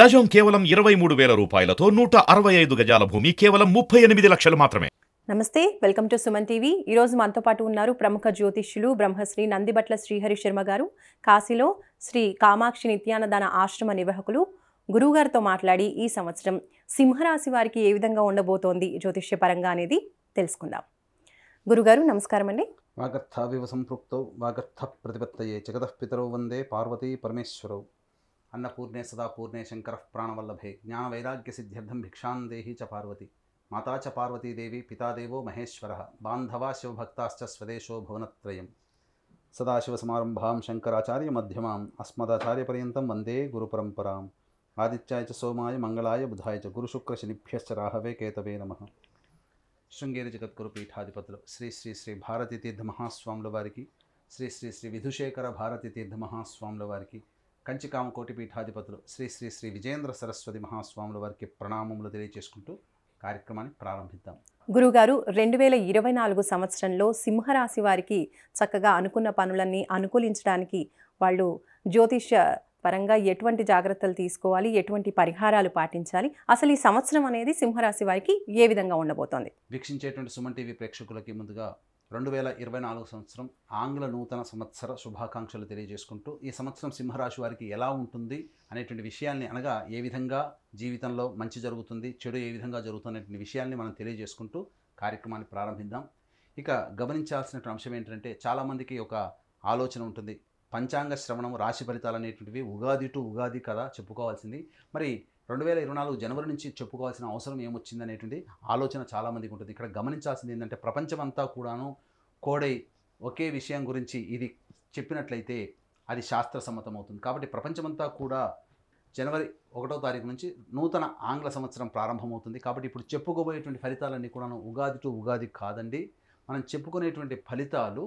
గజం కేవలం ఇరవై మూడు వేల రూపాయలతో నూట అరవై ఐదు గజాల భూమి కేవలం ముప్పై ఎనిమిది లక్షలు మాత్రమే నమస్తే వెల్కమ్ టు సుమన్ టీవీ ఈ రోజు మనతో పాటు ఉన్నారు ప్రముఖ జ్యోతిష్యులు బ్రహ్మశ్రీ నందిబట్ల శ్రీహరి శర్మ గారు కాశీలో శ్రీ కామాక్షి నిత్యానదాన ఆశ్రమ నిర్వాహకులు గురువుగారితో మాట్లాడి ఈ సంవత్సరం సింహరాశి వారికి ఏ విధంగా ఉండబోతోంది జ్యోతిష్య పరంగా అనేది తెలుసుకుందాం గురుగారు నమస్కారం అండి వాగర్థ వివ సంపృక్తౌ వాగర్థ ప్రతిపత్తయే జగదఃపితరౌ వందే పార్వతీ పరమేశ్వరౌ अन्नपूर्णे सदा पूर्णे शंकर प्राणवल्लभे ज्ञानवैराग्यसिद्ध्यर्थं भिक्षा देहि च पार्वती माता च पार्वती देवी पिता देवो महेश्वर बांधवा शिवभक्ताश्च स्वदेशो भुवनत्रयम् सदाशिवसमारम्भां शङ्कराचार्यमध्यमाम् अस्मदाचार्यपर्यन्तं वंदे गुरुपरम्पराम् आदित्याय च सोमाय मंगलाय बुधाय च गुरुशुक्रशनिभ्यश्च राहवे केतवे नम శృంగేరి జగద్గురుపీఠాధిపతులు శ్రీ శ్రీ శ్రీ భారతీ తీర్థ మహాస్వాముల వారికి శ్రీ శ్రీ శ్రీ విధుశేఖర మహాస్వాముల వారికి కంచికామ కోటి పీఠాధిపతులు శ్రీ శ్రీ శ్రీ విజేంద్ర సరస్వతి మహాస్వాముల వారికి ప్రణామములు తెలియజేసుకుంటూ కార్యక్రమాన్ని ప్రారంభిద్దాం గురుగారు రెండు వేల ఇరవై నాలుగు సంవత్సరంలో సింహరాశి వారికి చక్కగా అనుకున్న పనులన్నీ అనుకూలించడానికి వాళ్ళు జ్యోతిష పరంగా ఎటువంటి జాగ్రత్తలు తీసుకోవాలి ఎటువంటి పరిహారాలు పాటించాలి అసలు ఈ సంవత్సరం అనేది సింహరాశి వారికి ఏ విధంగా ఉండబోతోంది వీక్షించేటువంటి సుమన్ టీవీ ప్రేక్షకులకి ముందుగా రెండు వేల ఇరవై నాలుగు సంవత్సరం ఆంగ్ల నూతన సంవత్సర శుభాకాంక్షలు తెలియజేసుకుంటూ ఈ సంవత్సరం సింహరాశి వారికి ఎలా ఉంటుంది అనేటువంటి విషయాల్ని అనగా ఏ విధంగా జీవితంలో మంచి జరుగుతుంది చెడు ఏ విధంగా జరుగుతుంది విషయాల్ని మనం తెలియజేసుకుంటూ కార్యక్రమాన్ని ప్రారంభిద్దాం ఇక గమనించాల్సినటువంటి అంశం ఏంటంటే చాలామందికి ఒక ఆలోచన ఉంటుంది పంచాంగ శ్రవణం రాశి ఫలితాలు అనేటువంటివి ఉగాది టు ఉగాది కదా చెప్పుకోవాల్సింది మరి రెండు వేల ఇరవై నాలుగు జనవరి నుంచి చెప్పుకోవాల్సిన అవసరం ఏమొచ్చిందనేటువంటి ఆలోచన చాలామందికి ఉంటుంది ఇక్కడ గమనించాల్సింది ఏంటంటే ప్రపంచమంతా కూడాను కోడై ఒకే విషయం గురించి ఇది చెప్పినట్లయితే అది శాస్త్రసమ్మతం అవుతుంది కాబట్టి ప్రపంచమంతా కూడా జనవరి ఒకటో తారీఖు నుంచి నూతన ఆంగ్ల సంవత్సరం ప్రారంభమవుతుంది కాబట్టి ఇప్పుడు చెప్పుకోబోయేటువంటి ఫలితాలన్నీ కూడాను ఉగాది టు ఉగాది కాదండి మనం చెప్పుకునేటువంటి ఫలితాలు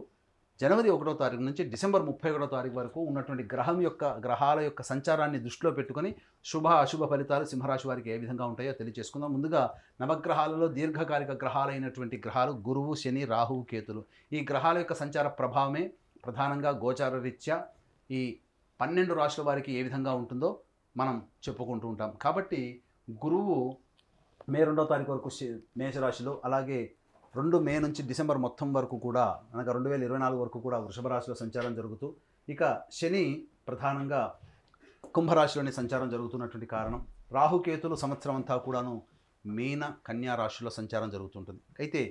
జనవరి ఒకటో తారీఖు నుంచి డిసెంబర్ ముప్పై ఒకటో తారీఖు వరకు ఉన్నటువంటి గ్రహం యొక్క గ్రహాల యొక్క సంచారాన్ని దృష్టిలో పెట్టుకొని శుభ అశుభ ఫలితాలు సింహరాశి వారికి ఏ విధంగా ఉంటాయో తెలియజేసుకుందాం ముందుగా నవగ్రహాలలో దీర్ఘకాలిక గ్రహాలైనటువంటి గ్రహాలు గురువు శని రాహువు కేతులు ఈ గ్రహాల యొక్క సంచార ప్రభావమే ప్రధానంగా గోచార రీత్యా ఈ పన్నెండు రాశుల వారికి ఏ విధంగా ఉంటుందో మనం చెప్పుకుంటూ ఉంటాం కాబట్టి గురువు మే రెండో తారీఖు వరకు మేషరాశిలో అలాగే రెండు మే నుంచి డిసెంబర్ మొత్తం వరకు కూడా అనగా రెండు వేల ఇరవై నాలుగు వరకు కూడా వృషభ రాశిలో సంచారం జరుగుతూ ఇక శని ప్రధానంగా కుంభరాశిలోని సంచారం జరుగుతున్నటువంటి కారణం రాహుకేతులు సంవత్సరం అంతా కూడాను మీన కన్యా రాశిలో సంచారం జరుగుతుంటుంది అయితే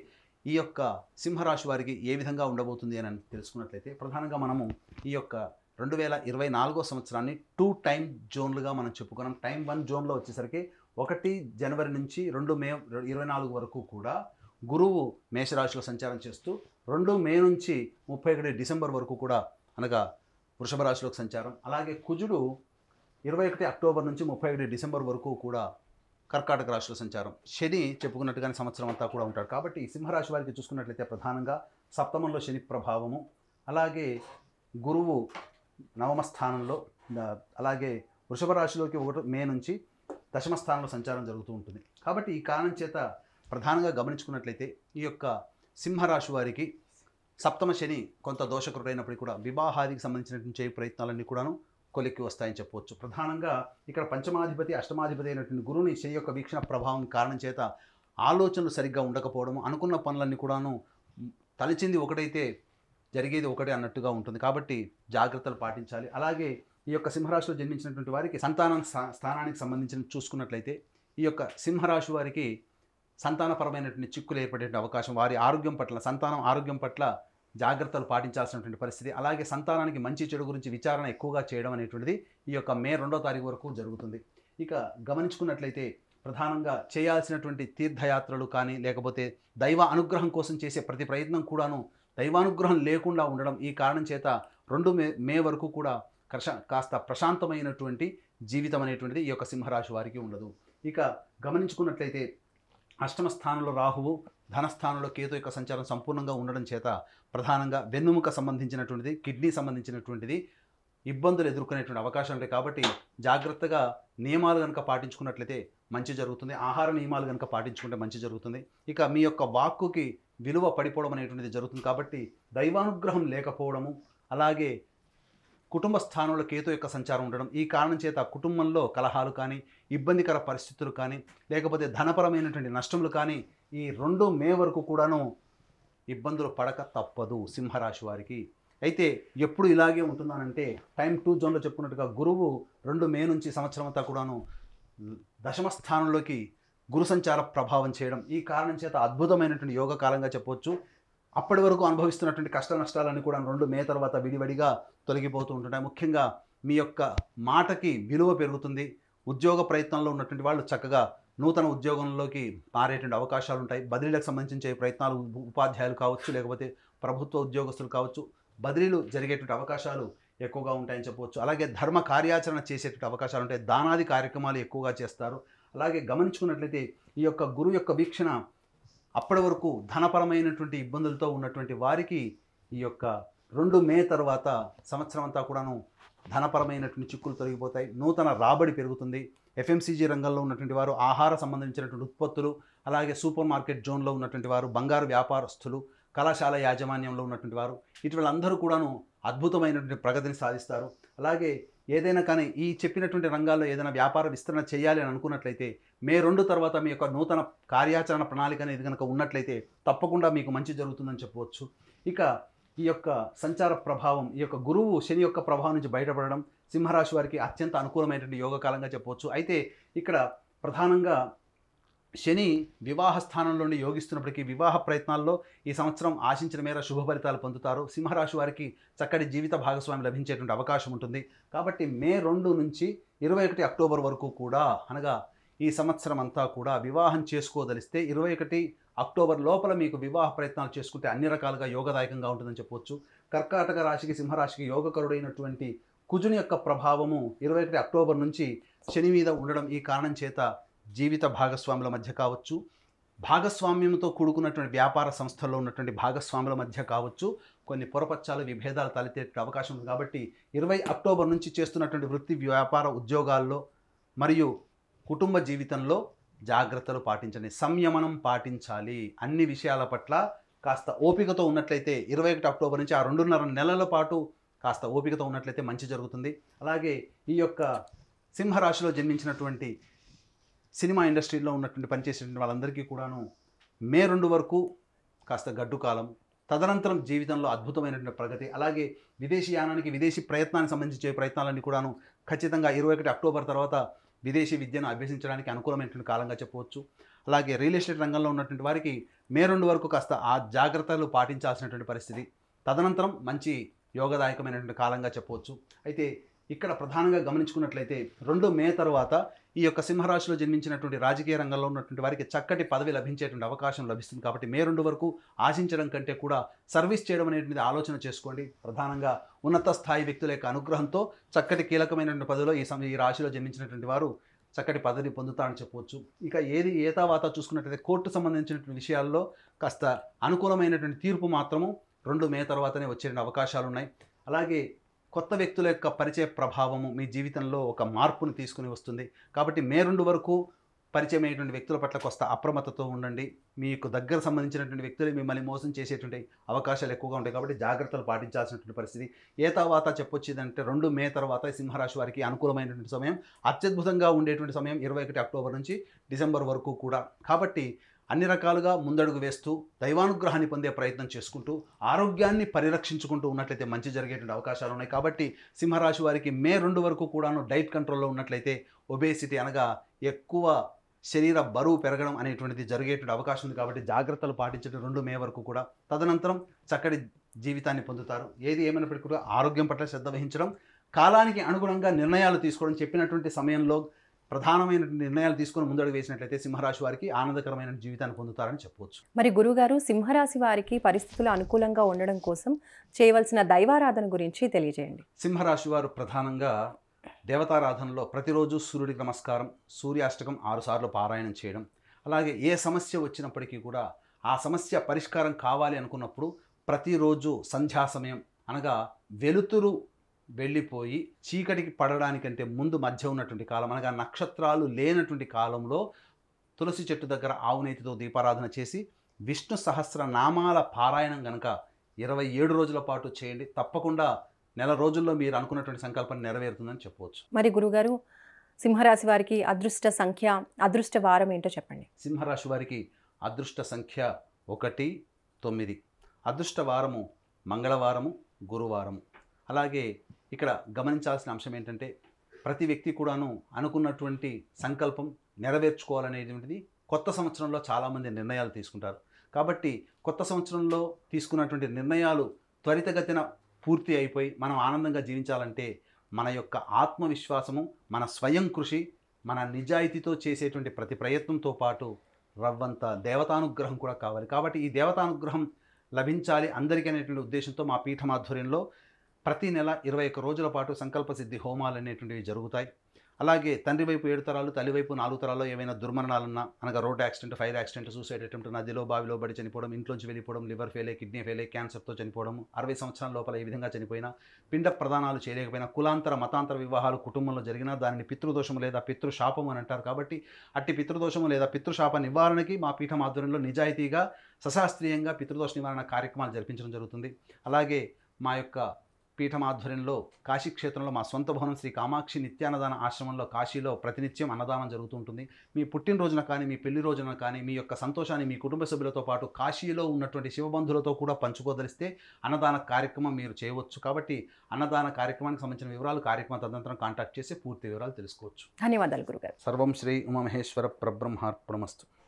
ఈ యొక్క సింహరాశి వారికి ఏ విధంగా ఉండబోతుంది అని తెలుసుకున్నట్లయితే ప్రధానంగా మనము ఈ యొక్క రెండు వేల ఇరవై నాలుగో సంవత్సరాన్ని టూ టైం జోన్లుగా మనం చెప్పుకున్నాం టైం వన్ జోన్లో వచ్చేసరికి ఒకటి జనవరి నుంచి రెండు మే ఇరవై నాలుగు వరకు కూడా గురువు మేషరాశిలో సంచారం చేస్తూ రెండు మే నుంచి ముప్పై ఒకటి డిసెంబర్ వరకు కూడా అనగా వృషభ రాశిలోకి సంచారం అలాగే కుజుడు ఇరవై ఒకటి అక్టోబర్ నుంచి ముప్పై ఒకటి డిసెంబర్ వరకు కూడా కర్కాటక రాశిలో సంచారం శని చెప్పుకున్నట్టుగానే సంవత్సరం అంతా కూడా ఉంటాడు కాబట్టి సింహరాశి వారికి చూసుకున్నట్లయితే ప్రధానంగా సప్తమంలో శని ప్రభావము అలాగే గురువు నవమ స్థానంలో అలాగే వృషభ రాశిలోకి ఒకటి మే నుంచి దశమ స్థానంలో సంచారం జరుగుతూ ఉంటుంది కాబట్టి ఈ కారణం చేత ప్రధానంగా గమనించుకున్నట్లయితే ఈ యొక్క సింహరాశి వారికి సప్తమ శని కొంత దోషకరుడైనప్పటికీ కూడా వివాహాదికి సంబంధించినటువంటి చేయ ప్రయత్నాలన్నీ కూడాను కొలిక్కి వస్తాయని చెప్పవచ్చు ప్రధానంగా ఇక్కడ పంచమాధిపతి అష్టమాధిపతి అయినటువంటి గురువుని శని యొక్క వీక్షణ ప్రభావం కారణం చేత ఆలోచనలు సరిగ్గా ఉండకపోవడం అనుకున్న పనులన్నీ కూడాను తలిచింది ఒకటైతే జరిగేది ఒకటే అన్నట్టుగా ఉంటుంది కాబట్టి జాగ్రత్తలు పాటించాలి అలాగే ఈ యొక్క సింహరాశిలో జన్మించినటువంటి వారికి సంతానం స్థానానికి సంబంధించిన చూసుకున్నట్లయితే ఈ యొక్క సింహరాశి వారికి సంతానపరమైనటువంటి చిక్కులు ఏర్పడే అవకాశం వారి ఆరోగ్యం పట్ల సంతానం ఆరోగ్యం పట్ల జాగ్రత్తలు పాటించాల్సినటువంటి పరిస్థితి అలాగే సంతానానికి మంచి చెడు గురించి విచారణ ఎక్కువగా చేయడం అనేటువంటిది ఈ యొక్క మే రెండో తారీఖు వరకు జరుగుతుంది ఇక గమనించుకున్నట్లయితే ప్రధానంగా చేయాల్సినటువంటి తీర్థయాత్రలు కానీ లేకపోతే దైవ అనుగ్రహం కోసం చేసే ప్రతి ప్రయత్నం కూడాను దైవానుగ్రహం లేకుండా ఉండడం ఈ కారణం చేత రెండు మే మే వరకు కూడా కాస్త ప్రశాంతమైనటువంటి జీవితం అనేటువంటిది ఈ యొక్క సింహరాశి వారికి ఉండదు ఇక గమనించుకున్నట్లయితే అష్టమ స్థానంలో రాహువు ధనస్థానంలో కేతు యొక్క సంచారం సంపూర్ణంగా ఉండడం చేత ప్రధానంగా వెన్నుముక సంబంధించినటువంటిది కిడ్నీ సంబంధించినటువంటిది ఇబ్బందులు ఎదుర్కొనేటువంటి అవకాశం ఉంటాయి కాబట్టి జాగ్రత్తగా నియమాలు కనుక పాటించుకున్నట్లయితే మంచి జరుగుతుంది ఆహార నియమాలు కనుక పాటించుకుంటే మంచి జరుగుతుంది ఇక మీ యొక్క వాక్కుకి విలువ పడిపోవడం అనేటువంటిది జరుగుతుంది కాబట్టి దైవానుగ్రహం లేకపోవడము అలాగే కుటుంబ స్థానంలో కేతు యొక్క సంచారం ఉండడం ఈ కారణం చేత కుటుంబంలో కలహాలు కానీ ఇబ్బందికర పరిస్థితులు కానీ లేకపోతే ధనపరమైనటువంటి నష్టములు కానీ ఈ రెండు మే వరకు కూడాను ఇబ్బందులు పడక తప్పదు సింహరాశి వారికి అయితే ఎప్పుడు ఇలాగే ఉంటున్నానంటే టైం టూ జోన్లో చెప్పుకున్నట్టుగా గురువు రెండు మే నుంచి సంవత్సరం అంతా కూడాను దశమ స్థానంలోకి గురు సంచార ప్రభావం చేయడం ఈ కారణం చేత అద్భుతమైనటువంటి యోగ కాలంగా చెప్పవచ్చు అప్పటి వరకు అనుభవిస్తున్నటువంటి కష్ట నష్టాలన్నీ కూడా రెండు మే తర్వాత విడివడిగా తొలగిపోతూ ఉంటున్నాయి ముఖ్యంగా మీ యొక్క మాటకి విలువ పెరుగుతుంది ఉద్యోగ ప్రయత్నంలో ఉన్నటువంటి వాళ్ళు చక్కగా నూతన ఉద్యోగంలోకి మారేటువంటి అవకాశాలు ఉంటాయి బదిలీలకు సంబంధించి ప్రయత్నాలు ఉపాధ్యాయులు కావచ్చు లేకపోతే ప్రభుత్వ ఉద్యోగస్తులు కావచ్చు బదిలీలు జరిగేటువంటి అవకాశాలు ఎక్కువగా ఉంటాయని చెప్పవచ్చు అలాగే ధర్మ కార్యాచరణ చేసేటువంటి అవకాశాలు ఉంటాయి దానాది కార్యక్రమాలు ఎక్కువగా చేస్తారు అలాగే గమనించుకున్నట్లయితే ఈ యొక్క గురువు యొక్క వీక్షణ అప్పటి వరకు ధనపరమైనటువంటి ఇబ్బందులతో ఉన్నటువంటి వారికి ఈ యొక్క రెండు మే తర్వాత సంవత్సరం అంతా కూడాను ధనపరమైనటువంటి చిక్కులు తొలగిపోతాయి నూతన రాబడి పెరుగుతుంది ఎఫ్ఎంసీజీ రంగంలో ఉన్నటువంటి వారు ఆహార సంబంధించినటువంటి ఉత్పత్తులు అలాగే సూపర్ మార్కెట్ జోన్లో ఉన్నటువంటి వారు బంగారు వ్యాపారస్తులు కళాశాల యాజమాన్యంలో ఉన్నటువంటి వారు ఇటువంటి కూడాను అద్భుతమైనటువంటి ప్రగతిని సాధిస్తారు అలాగే ఏదైనా కానీ ఈ చెప్పినటువంటి రంగాల్లో ఏదైనా వ్యాపార విస్తరణ చేయాలి అని అనుకున్నట్లయితే మే రెండు తర్వాత మీ యొక్క నూతన కార్యాచరణ ప్రణాళిక అనేది కనుక ఉన్నట్లయితే తప్పకుండా మీకు మంచి జరుగుతుందని చెప్పవచ్చు ఇక ఈ యొక్క సంచార ప్రభావం ఈ యొక్క గురువు శని యొక్క ప్రభావం నుంచి బయటపడడం సింహరాశి వారికి అత్యంత అనుకూలమైనటువంటి యోగకాలంగా చెప్పవచ్చు అయితే ఇక్కడ ప్రధానంగా శని వివాహ స్థానంలోని యోగిస్తున్నప్పటికీ వివాహ ప్రయత్నాల్లో ఈ సంవత్సరం ఆశించిన మేర శుభ ఫలితాలు పొందుతారు సింహరాశి వారికి చక్కటి జీవిత భాగస్వామి లభించేటువంటి అవకాశం ఉంటుంది కాబట్టి మే రెండు నుంచి ఇరవై ఒకటి అక్టోబర్ వరకు కూడా అనగా ఈ సంవత్సరం అంతా కూడా వివాహం చేసుకోదలిస్తే ఇరవై ఒకటి అక్టోబర్ లోపల మీకు వివాహ ప్రయత్నాలు చేసుకుంటే అన్ని రకాలుగా యోగదాయకంగా ఉంటుందని చెప్పవచ్చు కర్కాటక రాశికి సింహరాశికి యోగకరుడైనటువంటి కుజుని యొక్క ప్రభావము ఇరవై ఒకటి అక్టోబర్ నుంచి శని మీద ఉండడం ఈ కారణం చేత జీవిత భాగస్వాముల మధ్య కావచ్చు భాగస్వామ్యంతో కూడుకున్నటువంటి వ్యాపార సంస్థల్లో ఉన్నటువంటి భాగస్వాముల మధ్య కావచ్చు కొన్ని పురపచ్చాలు విభేదాలు తలెత్తే అవకాశం ఉంది కాబట్టి ఇరవై అక్టోబర్ నుంచి చేస్తున్నటువంటి వృత్తి వ్యాపార ఉద్యోగాల్లో మరియు కుటుంబ జీవితంలో జాగ్రత్తలు పాటించండి సంయమనం పాటించాలి అన్ని విషయాల పట్ల కాస్త ఓపికతో ఉన్నట్లయితే ఇరవై ఒకటి అక్టోబర్ నుంచి ఆ రెండున్నర నెలల పాటు కాస్త ఓపికతో ఉన్నట్లయితే మంచి జరుగుతుంది అలాగే ఈ యొక్క సింహరాశిలో జన్మించినటువంటి సినిమా ఇండస్ట్రీలో ఉన్నటువంటి పనిచేసేటువంటి వాళ్ళందరికీ కూడాను మే రెండు వరకు కాస్త గడ్డు కాలం తదనంతరం జీవితంలో అద్భుతమైనటువంటి ప్రగతి అలాగే విదేశీ యానానికి విదేశీ ప్రయత్నానికి సంబంధించే ప్రయత్నాలన్నీ కూడాను ఖచ్చితంగా ఇరవై ఒకటి అక్టోబర్ తర్వాత విదేశీ విద్యను అభ్యసించడానికి అనుకూలమైనటువంటి కాలంగా చెప్పవచ్చు అలాగే రియల్ ఎస్టేట్ రంగంలో ఉన్నటువంటి వారికి మే రెండు వరకు కాస్త ఆ జాగ్రత్తలు పాటించాల్సినటువంటి పరిస్థితి తదనంతరం మంచి యోగదాయకమైనటువంటి కాలంగా చెప్పవచ్చు అయితే ఇక్కడ ప్రధానంగా గమనించుకున్నట్లయితే రెండు మే తర్వాత ఈ యొక్క సింహరాశిలో జన్మించినటువంటి రాజకీయ రంగంలో ఉన్నటువంటి వారికి చక్కటి పదవి లభించేటువంటి అవకాశం లభిస్తుంది కాబట్టి మే రెండు వరకు ఆశించడం కంటే కూడా సర్వీస్ చేయడం అనేటువంటి ఆలోచన చేసుకోండి ప్రధానంగా ఉన్నత స్థాయి వ్యక్తుల యొక్క అనుగ్రహంతో చక్కటి కీలకమైనటువంటి పదవిలో ఈ ఈ రాశిలో జన్మించినటువంటి వారు చక్కటి పదవిని పొందుతారని చెప్పవచ్చు ఇక ఏది ఏతావాత చూసుకున్నట్లయితే కోర్టు సంబంధించినటువంటి విషయాల్లో కాస్త అనుకూలమైనటువంటి తీర్పు మాత్రము రెండు మే తర్వాతనే వచ్చే అవకాశాలు ఉన్నాయి అలాగే కొత్త వ్యక్తుల యొక్క పరిచయ ప్రభావము మీ జీవితంలో ఒక మార్పును తీసుకుని వస్తుంది కాబట్టి మే రెండు వరకు పరిచయమైనటువంటి వ్యక్తుల పట్ల కొంత అప్రమత్తతో ఉండండి మీకు దగ్గర సంబంధించినటువంటి వ్యక్తులు మిమ్మల్ని మోసం చేసేటువంటి అవకాశాలు ఎక్కువగా ఉంటాయి కాబట్టి జాగ్రత్తలు పాటించాల్సినటువంటి పరిస్థితి ఏ తర్వాత చెప్పొచ్చిందంటే రెండు మే తర్వాత సింహరాశి వారికి అనుకూలమైనటువంటి సమయం అత్యద్భుతంగా ఉండేటువంటి సమయం ఇరవై ఒకటి అక్టోబర్ నుంచి డిసెంబర్ వరకు కూడా కాబట్టి అన్ని రకాలుగా ముందడుగు వేస్తూ దైవానుగ్రహాన్ని పొందే ప్రయత్నం చేసుకుంటూ ఆరోగ్యాన్ని పరిరక్షించుకుంటూ ఉన్నట్లయితే మంచి జరిగేటువంటి అవకాశాలు ఉన్నాయి కాబట్టి సింహరాశి వారికి మే రెండు వరకు కూడాను డైట్ కంట్రోల్లో ఉన్నట్లయితే ఒబేసిటీ అనగా ఎక్కువ శరీర బరువు పెరగడం అనేటువంటిది జరిగేటువంటి అవకాశం ఉంది కాబట్టి జాగ్రత్తలు పాటించడం రెండు మే వరకు కూడా తదనంతరం చక్కటి జీవితాన్ని పొందుతారు ఏది ఏమైనప్పటికీ కూడా ఆరోగ్యం పట్ల శ్రద్ధ వహించడం కాలానికి అనుగుణంగా నిర్ణయాలు తీసుకోవడం చెప్పినటువంటి సమయంలో ప్రధానమైన నిర్ణయాలు తీసుకుని ముందడుగు వేసినట్లయితే సింహరాశి వారికి ఆనందకరమైన జీవితాన్ని పొందుతారని చెప్పవచ్చు మరి గురుగారు సింహరాశి వారికి పరిస్థితులు అనుకూలంగా ఉండడం కోసం చేయవలసిన దైవారాధన గురించి తెలియజేయండి సింహరాశి వారు ప్రధానంగా దేవతారాధనలో ప్రతిరోజు సూర్యుడికి నమస్కారం సూర్యాష్టకం ఆరుసార్లు పారాయణం చేయడం అలాగే ఏ సమస్య వచ్చినప్పటికీ కూడా ఆ సమస్య పరిష్కారం కావాలి అనుకున్నప్పుడు ప్రతిరోజు సంధ్యా సమయం అనగా వెలుతురు వెళ్ళిపోయి చీకటికి పడడానికంటే ముందు మధ్య ఉన్నటువంటి కాలం అనగా నక్షత్రాలు లేనటువంటి కాలంలో తులసి చెట్టు దగ్గర ఆవునేతితో దీపారాధన చేసి విష్ణు సహస్ర నామాల పారాయణం కనుక ఇరవై ఏడు రోజుల పాటు చేయండి తప్పకుండా నెల రోజుల్లో మీరు అనుకున్నటువంటి సంకల్పం నెరవేరుతుందని చెప్పవచ్చు మరి గురుగారు సింహరాశి వారికి అదృష్ట సంఖ్య అదృష్ట వారం ఏంటో చెప్పండి సింహరాశి వారికి అదృష్ట సంఖ్య ఒకటి తొమ్మిది అదృష్ట వారము మంగళవారము గురువారము అలాగే ఇక్కడ గమనించాల్సిన అంశం ఏంటంటే ప్రతి వ్యక్తి కూడాను అనుకున్నటువంటి సంకల్పం నెరవేర్చుకోవాలనేటువంటిది కొత్త సంవత్సరంలో చాలామంది నిర్ణయాలు తీసుకుంటారు కాబట్టి కొత్త సంవత్సరంలో తీసుకున్నటువంటి నిర్ణయాలు త్వరితగతిన పూర్తి అయిపోయి మనం ఆనందంగా జీవించాలంటే మన యొక్క ఆత్మవిశ్వాసము మన స్వయం కృషి మన నిజాయితీతో చేసేటువంటి ప్రతి ప్రయత్నంతో పాటు రవ్వంత దేవతానుగ్రహం కూడా కావాలి కాబట్టి ఈ దేవతానుగ్రహం లభించాలి అందరికీ అనేటువంటి ఉద్దేశంతో మా పీఠం ఆధ్వర్యంలో ప్రతి నెల ఇరవై ఒక్క రోజుల పాటు సంకల్ప సిద్ధి హోమాలు అనేటువంటివి జరుగుతాయి అలాగే తండ్రి వైపు ఏడు తరాలు తల్లివైపు నాలుగు తరాల్లో ఏమైనా దుర్మరణాలున్నా అనగా road accident fire accident suicide నదిలో బావిలో బడి చనిపోవడం ఇంట్లోంచి వెళ్ళిపోవడం లివర్ ఫెయిలే కిడ్నీ ఫెయిలే క్యాన్సర్తో చనిపోవడం అరవై సంవత్సరాల లోపల ఏ విధంగా చనిపోయినా పిండ ప్రదానాలు చేయలేకపోయినా కులాంతర మతాంతర వివాహాలు కుటుంబంలో జరిగినా దానిని పితృదోషం లేదా పితృశాపం అని అంటారు కాబట్టి అట్టి పితృదోషం లేదా పితృశాప నివారణకి మా పీఠం ఆధ్వర్యంలో నిజాయితీగా సశాస్త్రీయంగా పితృదోష నివారణ కార్యక్రమాలు జరిపించడం జరుగుతుంది అలాగే మా యొక్క పీఠం ఆధ్వర్యంలో కాశీక్షేత్రంలో మా సొంత భవనం శ్రీ కామాక్షి నిత్యాన్నదాన ఆశ్రమంలో కాశీలో ప్రతినిత్యం అన్నదానం జరుగుతుంటుంది మీ పుట్టినరోజున కానీ మీ పెళ్లి రోజున కానీ మీ యొక్క సంతోషాన్ని మీ కుటుంబ సభ్యులతో పాటు కాశీలో ఉన్నటువంటి శివబంధులతో కూడా పంచుకోదలిస్తే అన్నదాన కార్యక్రమం మీరు చేయవచ్చు కాబట్టి అన్నదాన కార్యక్రమానికి సంబంధించిన వివరాలు కార్యక్రమం తదనంతరం కాంటాక్ట్ చేసి పూర్తి వివరాలు తెలుసుకోవచ్చు ధన్యవాదాలు గురుగారు సర్వం శ్రీ ఉమామహేశ్వర ప్రబ్రహ్మార్పణమస్తు